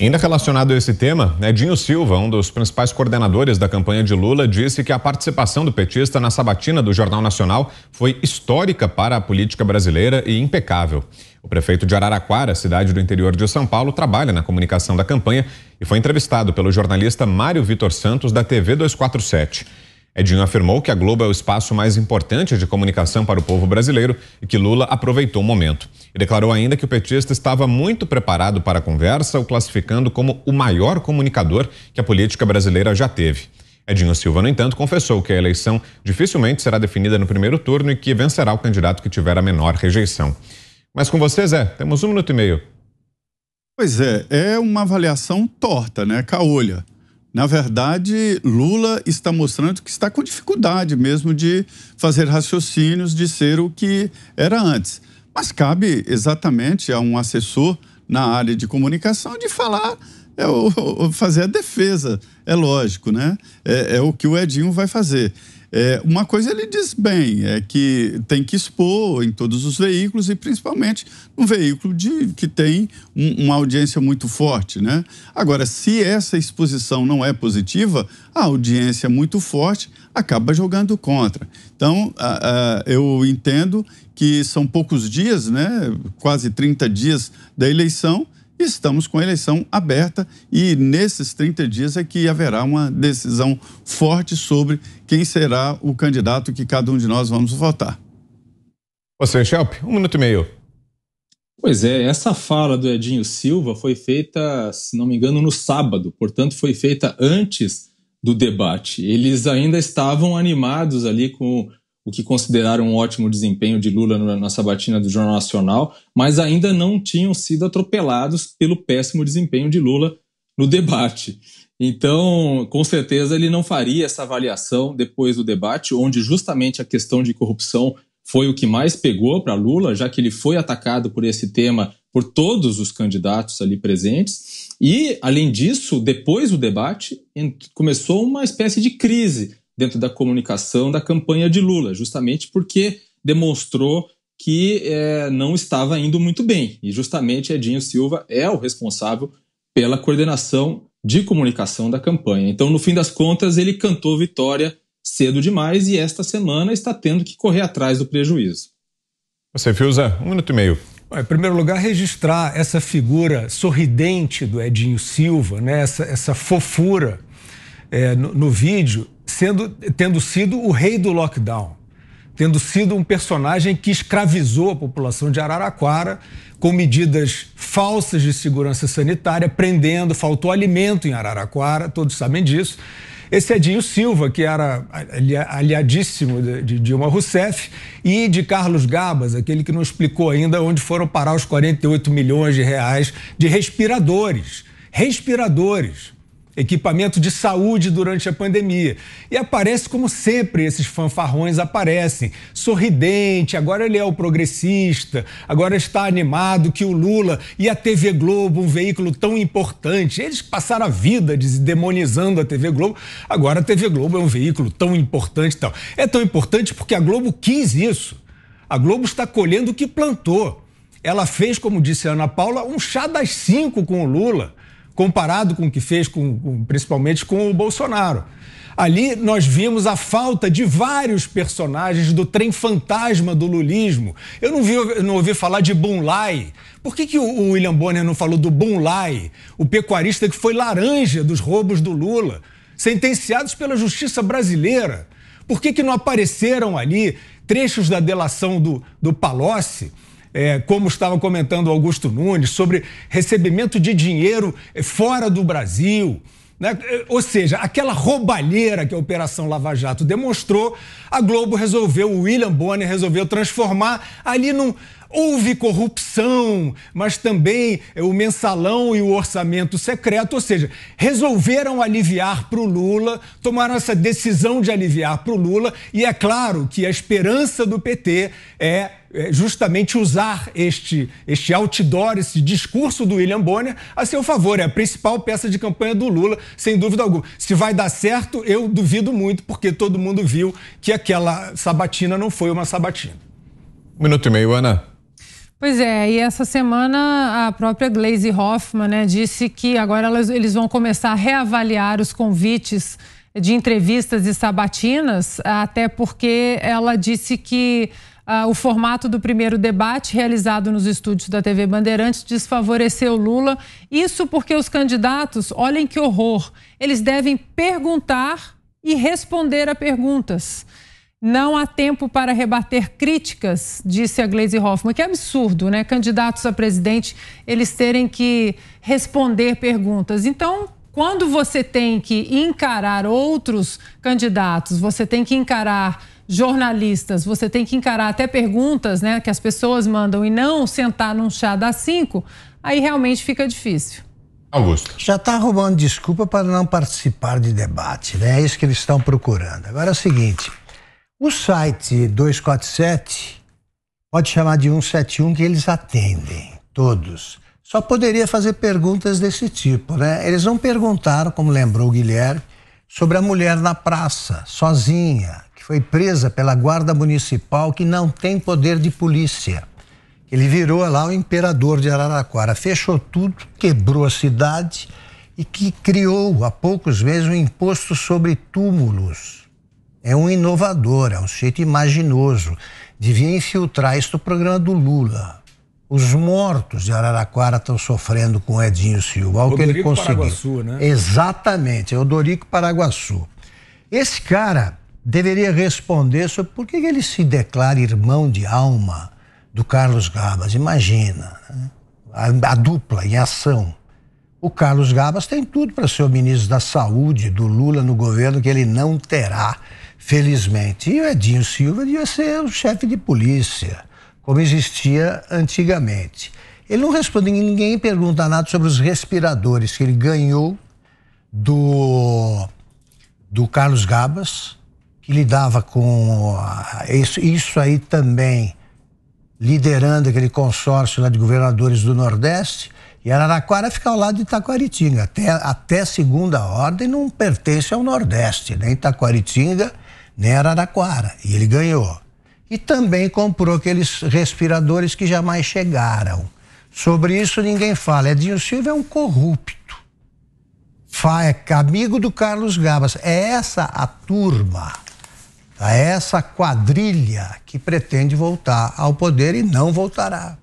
Ainda relacionado a esse tema, Edinho Silva, um dos principais coordenadores da campanha de Lula, disse que a participação do petista na sabatina do Jornal Nacional foi histórica para a política brasileira e impecável. O prefeito de Araraquara, cidade do interior de São Paulo, trabalha na comunicação da campanha e foi entrevistado pelo jornalista Mário Vitor Santos, da TV 247. Edinho afirmou que a Globo é o espaço mais importante de comunicação para o povo brasileiro e que Lula aproveitou o momento. E declarou ainda que o petista estava muito preparado para a conversa, o classificando como o maior comunicador que a política brasileira já teve. Edinho Silva, no entanto, confessou que a eleição dificilmente será definida no primeiro turno e que vencerá o candidato que tiver a menor rejeição. Mas com vocês é, temos um minuto e meio. Pois é, é uma avaliação torta, né? Caolha. Na verdade, Lula está mostrando que está com dificuldade mesmo de fazer raciocínios, de ser o que era antes. Mas cabe exatamente a um assessor na área de comunicação de falar, é, fazer a defesa. É lógico, né? É, é o que o Edinho vai fazer. É, uma coisa ele diz bem, é que tem que expor em todos os veículos e principalmente um veículo de, que tem um, uma audiência muito forte. Né? Agora, se essa exposição não é positiva, a audiência muito forte acaba jogando contra. Então, a, a, eu entendo que são poucos dias, né? quase 30 dias da eleição, estamos com a eleição aberta e nesses 30 dias é que haverá uma decisão forte sobre quem será o candidato que cada um de nós vamos votar. Você, Schelp, um minuto e meio. Pois é, essa fala do Edinho Silva foi feita, se não me engano, no sábado, portanto, foi feita antes do debate. Eles ainda estavam animados ali com o que consideraram um ótimo desempenho de Lula na sabatina do Jornal Nacional, mas ainda não tinham sido atropelados pelo péssimo desempenho de Lula no debate. Então, com certeza, ele não faria essa avaliação depois do debate, onde justamente a questão de corrupção foi o que mais pegou para Lula, já que ele foi atacado por esse tema por todos os candidatos ali presentes. E, além disso, depois do debate, começou uma espécie de crise dentro da comunicação da campanha de Lula, justamente porque demonstrou que é, não estava indo muito bem. E justamente Edinho Silva é o responsável pela coordenação de comunicação da campanha. Então, no fim das contas, ele cantou vitória cedo demais e esta semana está tendo que correr atrás do prejuízo. Você, Fiuza, um minuto e meio. Em primeiro lugar, registrar essa figura sorridente do Edinho Silva, né? essa, essa fofura é, no, no vídeo, sendo, tendo sido o rei do lockdown, tendo sido um personagem que escravizou a população de Araraquara com medidas falsas de segurança sanitária, prendendo, faltou alimento em Araraquara, todos sabem disso. Esse Edinho Silva, que era aliadíssimo de Dilma Rousseff, e de Carlos Gabas, aquele que não explicou ainda onde foram parar os 48 milhões de reais de respiradores. Respiradores equipamento de saúde durante a pandemia. E aparece como sempre esses fanfarrões aparecem, sorridente, agora ele é o progressista, agora está animado que o Lula e a TV Globo, um veículo tão importante, eles passaram a vida demonizando a TV Globo, agora a TV Globo é um veículo tão importante e tal. É tão importante porque a Globo quis isso. A Globo está colhendo o que plantou. Ela fez, como disse a Ana Paula, um chá das cinco com o Lula comparado com o que fez, com, com, principalmente com o Bolsonaro. Ali nós vimos a falta de vários personagens do trem fantasma do lulismo. Eu não, vi, não ouvi falar de Bunlai. Por que, que o William Bonner não falou do Bunlai, o pecuarista que foi laranja dos roubos do Lula, sentenciados pela justiça brasileira? Por que, que não apareceram ali trechos da delação do, do Palocci? é, como estava comentando Augusto Nunes, sobre recebimento de dinheiro é, fora do Brasil. Né? É, ou seja, aquela roubalheira que a Operação Lava Jato demonstrou, a Globo resolveu, o William Bonner resolveu transformar ali num Houve corrupção, mas também eh, o mensalão e o orçamento secreto, ou seja, resolveram aliviar para o Lula, tomaram essa decisão de aliviar para o Lula, e é claro que a esperança do PT é, é justamente usar este, este outdoor, esse discurso do William Bonner a seu favor. É a principal peça de campanha do Lula, sem dúvida alguma. Se vai dar certo, eu duvido muito, porque todo mundo viu que aquela sabatina não foi uma sabatina. Um minuto e meio, Ana. Pois é, e essa semana a própria Glaze Hoffman né, disse que agora elas, eles vão começar a reavaliar os convites de entrevistas e sabatinas, até porque ela disse que ah, o formato do primeiro debate realizado nos estúdios da TV Bandeirantes desfavoreceu Lula. Isso porque os candidatos, olhem que horror, eles devem perguntar e responder a perguntas. Não há tempo para rebater críticas, disse a Gleisi Hoffmann. Que absurdo, né? Candidatos a presidente, eles terem que responder perguntas. Então, quando você tem que encarar outros candidatos, você tem que encarar jornalistas, você tem que encarar até perguntas, né, que as pessoas mandam e não sentar num chá das cinco, aí realmente fica difícil. Augusto. Já está arrumando desculpa para não participar de debate, né? É isso que eles estão procurando. Agora é o seguinte. O site 247 pode chamar de 171 que eles atendem, todos. Só poderia fazer perguntas desse tipo, né? Eles não perguntaram, como lembrou o Guilherme, sobre a mulher na praça, sozinha, que foi presa pela guarda municipal que não tem poder de polícia. Ele virou lá o imperador de Araraquara, fechou tudo, quebrou a cidade e que criou há poucos meses um imposto sobre túmulos é um inovador, é um sujeito imaginoso. Devia infiltrar isso no programa do Lula. Os mortos de Araraquara estão sofrendo com Edinho Silva. O que ele conseguiu. Paraguaçu, né? Exatamente, é Dorico Paraguaçu. Esse cara deveria responder sobre por que ele se declara irmão de alma do Carlos Gabas. Imagina, né? a, a dupla em ação. O Carlos Gabas tem tudo para ser o ministro da Saúde do Lula no governo que ele não terá. Felizmente. E o Edinho Silva devia ser o chefe de polícia, como existia antigamente. Ele não responde ninguém pergunta nada sobre os respiradores que ele ganhou do, do Carlos Gabas, que lidava com isso, isso aí também, liderando aquele consórcio lá de governadores do Nordeste. E Araraquara fica ao lado de Itaquaritinga. Até, até segunda ordem não pertence ao Nordeste, nem né? Itaquaritinga né, Araraquara, e ele ganhou. E também comprou aqueles respiradores que jamais chegaram. Sobre isso ninguém fala. Edinho Silva é um corrupto. é amigo do Carlos Gabas. É essa a turma, tá? é essa quadrilha que pretende voltar ao poder e não voltará.